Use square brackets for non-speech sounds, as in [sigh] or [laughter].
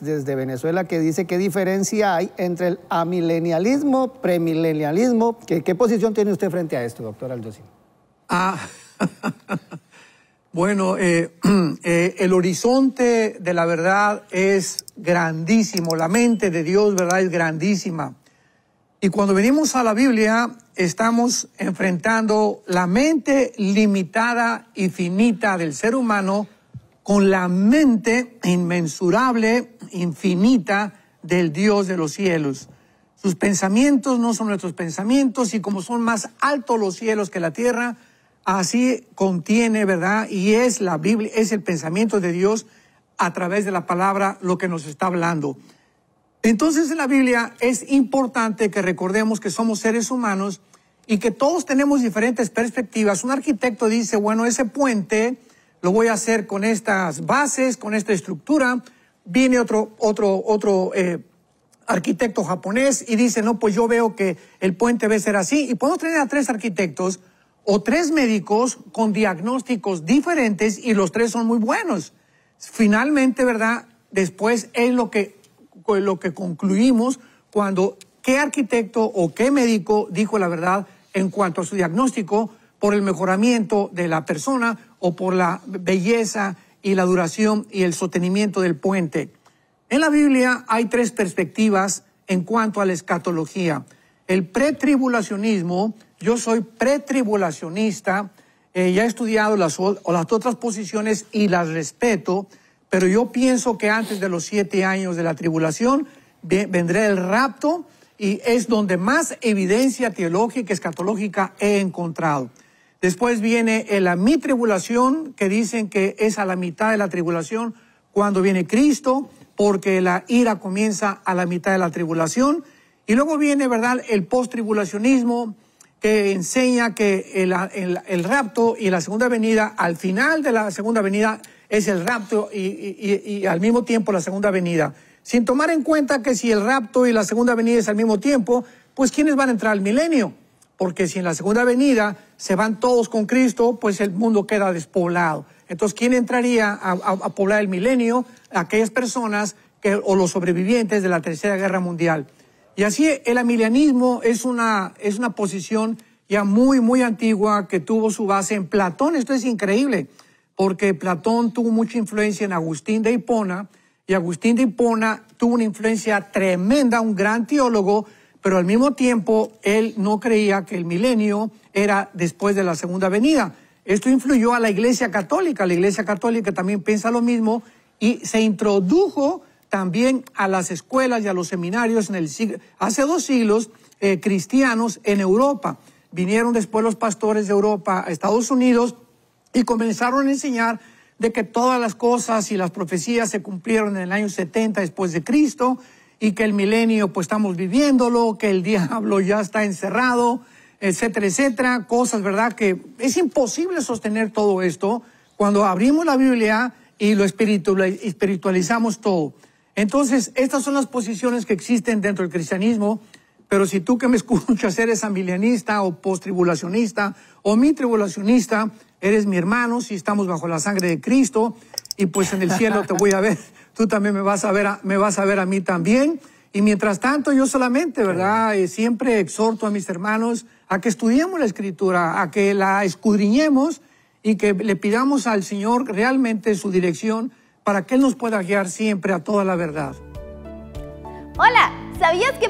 desde Venezuela que dice qué diferencia hay entre el amilenialismo, premilenialismo. ¿Qué, qué posición tiene usted frente a esto, doctor Aldoci? Ah, [laughs] bueno, eh, [clears throat] eh, el horizonte de la verdad es grandísimo, la mente de Dios, ¿verdad? Es grandísima. Y cuando venimos a la Biblia, estamos enfrentando la mente limitada y finita del ser humano con la mente inmensurable, infinita del Dios de los cielos. Sus pensamientos no son nuestros pensamientos y como son más altos los cielos que la tierra, así contiene, ¿verdad? Y es la Biblia, es el pensamiento de Dios a través de la palabra lo que nos está hablando. Entonces en la Biblia es importante que recordemos que somos seres humanos y que todos tenemos diferentes perspectivas. Un arquitecto dice, bueno, ese puente lo voy a hacer con estas bases, con esta estructura. Viene otro, otro, otro eh, arquitecto japonés y dice, no, pues yo veo que el puente debe ser así. Y puedo tener a tres arquitectos o tres médicos con diagnósticos diferentes y los tres son muy buenos. Finalmente, ¿verdad? Después es lo que, lo que concluimos cuando qué arquitecto o qué médico dijo la verdad en cuanto a su diagnóstico, por el mejoramiento de la persona o por la belleza y la duración y el sostenimiento del puente. En la Biblia hay tres perspectivas en cuanto a la escatología. El pretribulacionismo, yo soy pretribulacionista, eh, ya he estudiado las, las otras posiciones y las respeto, pero yo pienso que antes de los siete años de la tribulación vendrá el rapto y es donde más evidencia teológica, y escatológica he encontrado. Después viene eh, la mi tribulación, que dicen que es a la mitad de la tribulación cuando viene Cristo, porque la ira comienza a la mitad de la tribulación. Y luego viene, ¿verdad?, el post-tribulacionismo, que enseña que el, rapto y la segunda venida, al final de la segunda venida, es el rapto y, y al mismo tiempo la segunda venida. Sin tomar en cuenta que si el rapto y la segunda venida es al mismo tiempo, pues ¿quiénes van a entrar al milenio? Porque si en la segunda venida se van todos con Cristo, pues el mundo queda despoblado. Entonces, ¿quién entraría a, poblar el milenio? Aquellas personas que, o los sobrevivientes de la Tercera Guerra Mundial. Y así el amilianismo es una, es una posición ya muy, muy antigua que tuvo su base en Platón. Esto es increíble, porque Platón tuvo mucha influencia en Agustín de Hipona, y Agustín de Hipona tuvo una influencia tremenda, un gran teólogo, pero al mismo tiempo él no creía que el milenio era después de la segunda venida. Esto influyó a la Iglesia Católica, la Iglesia Católica también piensa lo mismo y se introdujo también a las escuelas y a los seminarios en el siglo, hace dos siglos eh, cristianos en Europa. Vinieron después los pastores de Europa a Estados Unidos y comenzaron a enseñar de que todas las cosas y las profecías se cumplieron en el año 70 después de Cristo y que el milenio pues estamos viviéndolo, que el [laughs] diablo ya está encerrado, etcétera, etcétera, cosas, ¿verdad? Que es imposible sostener todo esto cuando abrimos la Biblia y lo espiritualizamos todo. Entonces, estas son las posiciones que existen dentro del cristianismo, pero si tú que me [laughs] escuchas eres ambilianista o postribulacionista o mi tribulacionista, eres mi hermano si estamos bajo la sangre de Cristo y pues en el cielo te voy a ver tú también me vas a ver a, me vas a, ver a mí también. Y mientras tanto, yo solamente, ¿verdad? Eh, siempre exhorto a mis hermanos a que estudiemos la escritura, a que la escudriñemos y que le pidamos al Señor realmente su dirección para que Él nos pueda guiar siempre a toda la verdad. Hola,